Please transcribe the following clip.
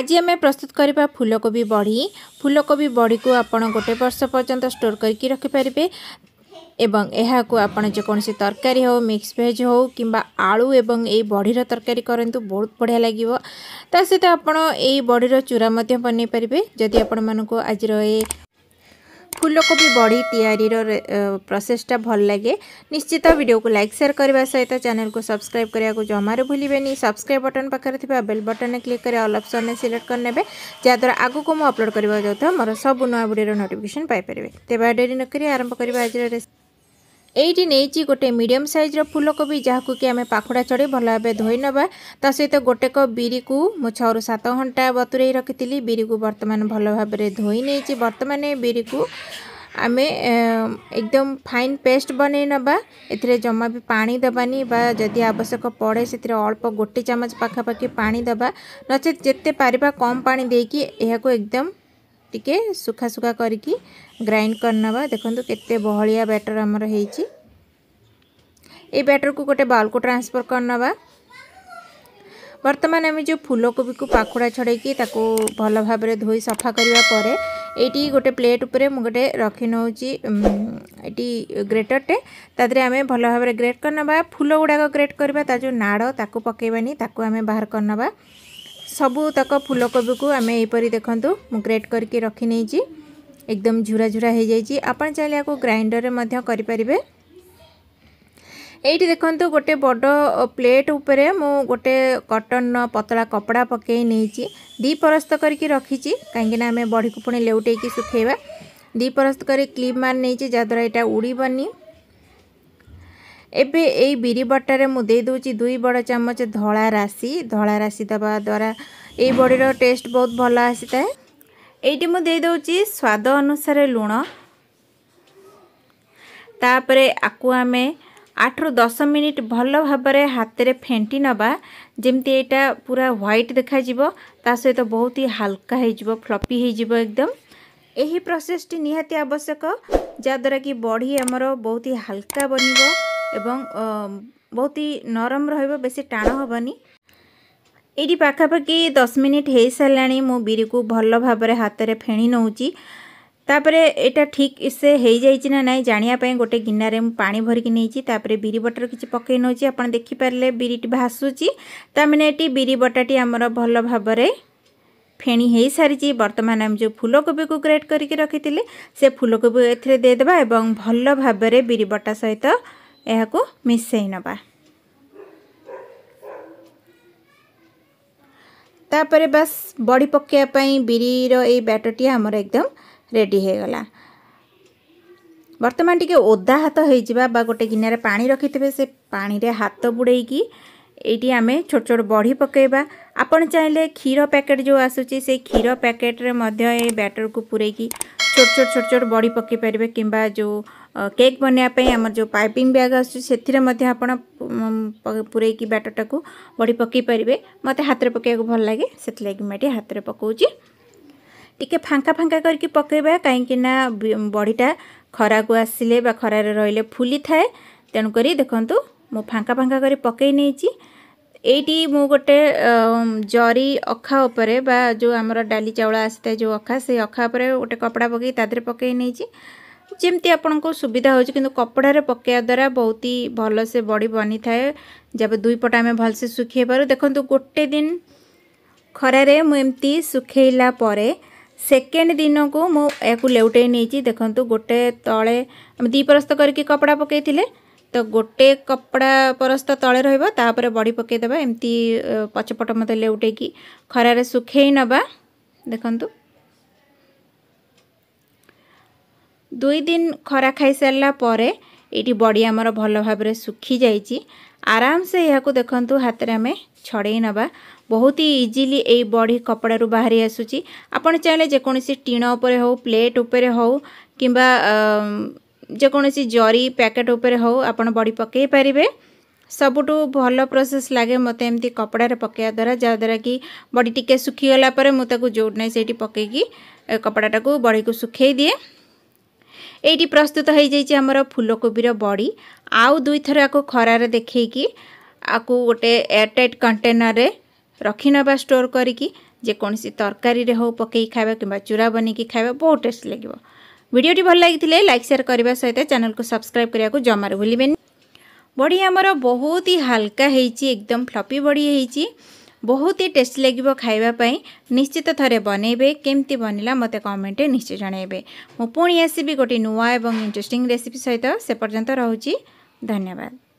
ଆଜି ଆମେ ପ୍ରସ୍ତୁତ କରିବା ଫୁଲକୋବି ବଢ଼ି ଫୁଲକୋବି ବଢ଼ିକୁ ଆପଣ ଗୋଟେ ବର୍ଷ ପର୍ଯ୍ୟନ୍ତ ଷ୍ଟୋର୍ କରିକି ରଖିପାରିବେ ଏବଂ ଏହାକୁ ଆପଣ ଯେକୌଣସି ତରକାରୀ ହେଉ ମିକ୍ସ ଭେଜ୍ ହେଉ କିମ୍ବା ଆଳୁ ଏବଂ ଏଇ ବଢ଼ିର ତରକାରୀ କରନ୍ତୁ ବହୁତ ବଢ଼ିଆ ଲାଗିବ ତା ସହିତ ଆପଣ ଏଇ ବଢ଼ିର ଚୁରା ମଧ୍ୟ ବନେଇ ପାରିବେ ଯଦି ଆପଣମାନଙ୍କୁ ଆଜିର ଏ ଫୁଲକୋବି ବଢ଼ି ତିଆରିର ପ୍ରୋସେସ୍ଟା ଭଲ ଲାଗେ ନିଶ୍ଚିତ ଭିଡ଼ିଓକୁ ଲାଇକ୍ ସେୟାର କରିବା ସହିତ ଚ୍ୟାନେଲକୁ ସବସ୍କ୍ରାଇବ୍ କରିବାକୁ ଜମାରୁ ଭୁଲିବେନି ସବସ୍କ୍ରାଇବ୍ ବଟନ୍ ପାଖରେ ଥିବା ବେଲ୍ ବଟନ୍ରେ କ୍ଲିକ୍ କରି ଅଲ୍ ଅପ୍ସନ୍ରେ ସିଲେକ୍ଟ କରିନେବେ ଯାହାଦ୍ୱାରା ଆଗକୁ ମୁଁ ଅପଲୋଡ଼ କରିବାକୁ ଯାଉଥିବା ମୋର ସବୁ ନୂଆ ଭିଡ଼ିଓର ନୋଟିଫିକେସନ୍ ପାଇପାରିବେ ତେବେ ଡେରି ନକରି ଆରମ୍ଭ କରିବା ଆଜିର ରେସିପି এইটি নেইছি গোটে মিডিয়াম সাইজর ফুলকোবি যা কি আমি পাখুড়া চড়ে ভালোভাবে ভাবে ধোই নেবা তা সহ গোটে কপ কু মু ছু সাত ঘন্টা বতুরাই রকিলি বিরিকু বর্তমান ভাল ভাবে ধোই নেইছি বর্তমানে বিড়ি ଆମେ আমি ଫାଇନ୍ ପେଷ୍ଟ ବନେଇ ନେବା ଏଥିରେ ଜମା ବି ପାଣି ଦେବାନି ବା ଯଦି ଆବଶ୍ୟକ ପଡ଼େ ସେଥିରେ ଅଳ୍ପ অল্প ଚାମଚ ପାଖାପାଖି ପାଣି ଦେବା ନଚେତ୍ ଯେତେ ପାରିବା କମ୍ ପାଣି ଦେଇକି ଏହାକୁ ଏକଦମ ଟିକେ ଶୁଖା ଶୁଖା କରିକି ଗ୍ରାଇଣ୍ଡ କରିନେବା ଦେଖନ୍ତୁ କେତେ ବହଳିଆ ବ୍ୟାଟର ଆମର ହେଇଛି এই ব্যাটরকু গোটে বাউলকু ট্রান্সফর করে বর্তমান আমি যে ফুলকোবিকু পাখুড়া ছড়াইকি তাকে ভাল ভাবে ধোই সফা করা পরে এইটি গোটে প্লেট উপরে মু গোটে রখি নেছি এটি গ্রেটরটে তাদের আমি ভাল ভাবে গ্রেট করে নেবা ফুল গুড়াক গ্রেট করা তার যে নাড় তাকে পকাইবানি তাকে আমি বাহার করে নেবা ସବୁତକ ଫୁଲକୋବିକୁ ଆମେ ଏହିପରି ଦେଖନ୍ତୁ ମୁଁ ଗ୍ରେଟ୍ କରିକି ରଖିନେଇଛି একদম ঝুরা ঝুরা হয়ে যাই আপনার চাইলে এখন গ্রাইন্ডরের মধ্যে করে পারিবে এইটি দেখুন গোটে বড় প্লেট উপরে মু গোটে কটন পতলা কপড়া পকাই নিয়েছি দ্বি পরস্ত করি রখিছি কিনা আমি বড়ি পুঁ লেউটাইকি শুখাইবা দ্বি পরস্ত করে ক্লিপ মার নিয়েছি যাদ্বারা এটা উড়বনি ଏବେ ଏଇ ବିରି ବଟାରେ ମୁଁ ଦେଇଦେଉଛି ଦୁଇ ବଡ଼ ଚାମଚ ଧଳା ରାଶି ଧଳା ରାଶି ଦେବା ଦ୍ୱାରା ଏଇ ବଡ଼ିର ଟେଷ୍ଟ ବହୁତ ଭଲ ଆସିଥାଏ ଏଇଠି ମୁଁ ଦେଇଦେଉଛି ସ୍ୱାଦ ଅନୁସାରେ ଲୁଣ ତାପରେ ଆକୁ ଆମେ ଆଠରୁ ଦଶ ମିନିଟ୍ ଭଲ ଭାବରେ ହାତରେ ଫେଣ୍ଟି ନେବା ଯେମିତି ଏଇଟା ପୁରା ହ୍ୱାଇଟ୍ ଦେଖାଯିବ ତା ସହିତ ବହୁତ ହି ହାଲକା ହେଇଯିବ ଫ୍ଲପି ହେଇଯିବ ଏକଦମ ଏହି ପ୍ରୋସେସ୍ଟି ନିହାତି ଆବଶ୍ୟକ ଯାହାଦ୍ୱାରା କି ବଢ଼ି ଆମର ବହୁତ ହି ହାଲକା ବନିବ ଏବଂ ବହୁତ ହି ନରମ ରହିବ ବେଶୀ ଟାଣ ହେବନି ଏଇଠି ପାଖାପାଖି ଦଶ ମିନିଟ୍ ହୋଇସାରିଲାଣି ମୁଁ ବିରିକୁ ଭଲ ଭାବରେ ହାତରେ ଫେଣି ନେଉଛି ତାପରେ ଏଇଟା ଠିକ୍ ସେ ହେଇଯାଇଛି ନା ନାହିଁ ଜାଣିବା ପାଇଁ ଗୋଟେ ଗିନାରେ ମୁଁ ପାଣି ଭରିକି ନେଇଛି ତାପରେ ବିରି ବଟାର କିଛି ପକାଇ ନେଉଛି ଆପଣ ଦେଖିପାରିଲେ ବିରିଟି ଭାସୁଛି ତାମାନେ ଏଠି ବିରି ବଟାଟି ଆମର ଭଲ ଭାବରେ ଫେଣି ହୋଇସାରିଛି ବର୍ତ୍ତମାନ ଆମେ ଯେଉଁ ଫୁଲକୋବିକୁ ଗ୍ରେଟ୍ କରିକି ରଖିଥିଲେ ସେ ଫୁଲକୋବି ଏଥିରେ ଦେଇଦେବା ଏବଂ ଭଲ ଭାବରେ ବିରି ବଟା ସହିତ ଏହାକୁ ମିଶାଇ ନେବା ତାପରେ ବାସ୍ ବଡ଼ି ପକାଇବା ପାଇଁ ବିରିର ଏଇ ବ୍ୟାଟରଟି ଆମର ଏକଦମ ରେଡ଼ି ହୋଇଗଲା ବର୍ତ୍ତମାନ ଟିକେ ଓଦା ହାତ ହୋଇଯିବା ବା ଗୋଟେ ଗିନାରେ ପାଣି ରଖିଥିବେ ସେ ପାଣିରେ ହାତ ବୁଡ଼େଇକି ଏଇଠି ଆମେ ଛୋଟ ଛୋଟ ବଢ଼ି ପକାଇବା ଆପଣ ଚାହିଁଲେ କ୍ଷୀର ପ୍ୟାକେଟ୍ ଯେଉଁ ଆସୁଛି ସେଇ କ୍ଷୀର ପ୍ୟାକେଟ୍ରେ ମଧ୍ୟ ଏଇ ବ୍ୟାଟରକୁ ପୁରେଇକି ଛୋଟ ଛୋଟ ଛୋଟ ଛୋଟ ବଢ଼ି ପକାଇ ପାରିବେ କିମ୍ବା ଯେଉଁ কেକ୍ ବନେଇବା ପାଇଁ ଆମର ଯେଉଁ ପାଇପିଂ ବ୍ୟାଗ୍ ଆସୁଛି ସେଥିରେ ମଧ୍ୟ ଆପଣ ପୂରେଇକି ବ୍ୟାଟରଟାକୁ ବଢ଼ି ପକାଇ ପାରିବେ ମୋତେ ହାତରେ ପକାଇବାକୁ ଭଲ ଲାଗେ ସେଥିଲାଗି ମୁଁ ଏଠି ହାତରେ ପକାଉଛି ଟିକେ ଫାଙ୍କା ଫାଙ୍କା କରିକି ପକାଇବା କାହିଁକିନା ବଢ଼ିଟା ଖରାକୁ ଆସିଲେ ବା ଖରାରେ ରହିଲେ ଫୁଲିଥାଏ ତେଣୁକରି ଦେଖନ୍ତୁ ମୁଁ ଫାଙ୍କା ଫାଙ୍କା କରି ପକାଇ ନେଇଛି ଏଇଠି ମୁଁ ଗୋଟେ ଜରି ଅଖା ଉପରେ ବା ଯେଉଁ ଆମର ଡାଲି ଚାଉଳ ଆସିଥାଏ ଯେଉଁ ଅଖା ସେଇ ଅଖା ଉପରେ ଗୋଟେ କପଡ଼ା ପକାଇ ତା ଦେହରେ ପକାଇ ନେଇଛି যেমতি আপনার সুবিধা হচ্ছে কিন্তু কপড়ার পকাইয়া দ্বারা বহুত ভালসে বড়ি বনি থাকে যাবে দুই পট আমি ভালসে শুখাই পু দেখুন গোটে দিন খরার এমতি শুখাইলা পরে সেকেন্ড দিনকু মু লেউটাই নিয়েছি দেখুন গোটে তলে আমি দ্বিপরস্ত করি কপড়া পকাই তো গোটে কপড়া পরস্ত তলে রহব তাপরে বড়ি পকাই দেবা এমতি পছপট মতো লেউটাই খরার শুখাই নবা দেখুন ଦୁଇ ଦିନ ଖରା ଖାଇସାରିଲା ପରେ ଏଇଠି ବଡ଼ି ଆମର ଭଲ ଭାବରେ ଶୁଖିଯାଇଛି ଆରାମସେ ଏହାକୁ ଦେଖନ୍ତୁ ହାତରେ ଆମେ ଛଡ଼େଇ ନେବା ବହୁତ ହି ଇଜିଲି ଏଇ ବଢ଼ି କପଡ଼ାରୁ ବାହାରି ଆସୁଛି ଆପଣ ଚାହିଁଲେ ଯେକୌଣସି ଟିଣ ଉପରେ ହେଉ ପ୍ଲେଟ୍ ଉପରେ ହେଉ କିମ୍ବା ଯେକୌଣସି ଜରି ପ୍ୟାକେଟ୍ ଉପରେ ହେଉ ଆପଣ ବଢ଼ି ପକାଇ ପାରିବେ ସବୁଠୁ ଭଲ ପ୍ରୋସେସ୍ ଲାଗେ ମୋତେ ଏମିତି କପଡ଼ାରେ ପକାଇବା ଦ୍ୱାରା ଯାହାଦ୍ୱାରା କି ବଡ଼ି ଟିକେ ଶୁଖିଗଲା ପରେ ମୁଁ ତାକୁ ଯେଉଁଠି ନାହିଁ ସେଇଠି ପକାଇକି କପଡ଼ାଟାକୁ ବଢ଼ିକୁ ଶୁଖାଇ ଦିଏ এইটি প্রস্তুত হয়ে যাইছে আমার ফুলকোবির বড়ি আউ দুইথর আকু খরার দেখেকি আকু গোটে এয়ারটাইট কন্টেনরে ରଖି ନେବା ଷ୍ଟୋର୍ କରିକି ଯେକୌଣସି ତରକାରୀରେ ହେଉ ପକାଇ ଖାଇବା କିମ୍ବା ଚୁରା ବନେଇକି ଖାଇବା ବହୁତ ଟେଷ୍ଟ ଲାଗିବ ଭିଡ଼ିଓଟି ଭଲ ଲାଗିଥିଲେ ଲାଇକ୍ ସେୟାର କରିବା ସହିତ ଚ୍ୟାନେଲକୁ ସବସ୍କ୍ରାଇବ୍ କରିବାକୁ ଜମାରୁ ଭୁଲିବେନି ବଡ଼ି ଆମର ବହୁତ ହି ହାଲକା ହେଇଛି ଏକଦମ ଫ୍ଲପି ବଡ଼ି ହେଇଛି ବହୁତ ହି ଟେଷ୍ଟି ଲାଗିବ ଖାଇବା ପାଇଁ ନିଶ୍ଚିତ ଥରେ ବନେଇବେ କେମିତି ବନିଲା ମୋତେ କମେଣ୍ଟରେ ନିଶ୍ଚୟ ଜଣାଇବେ ମୁଁ ପୁଣି ଆସିବି ଗୋଟେ ନୂଆ ଏବଂ ଇଣ୍ଟରେଷ୍ଟିଂ ରେସିପି ସହିତ ସେ ପର୍ଯ୍ୟନ୍ତ ରହୁଛି ଧନ୍ୟବାଦ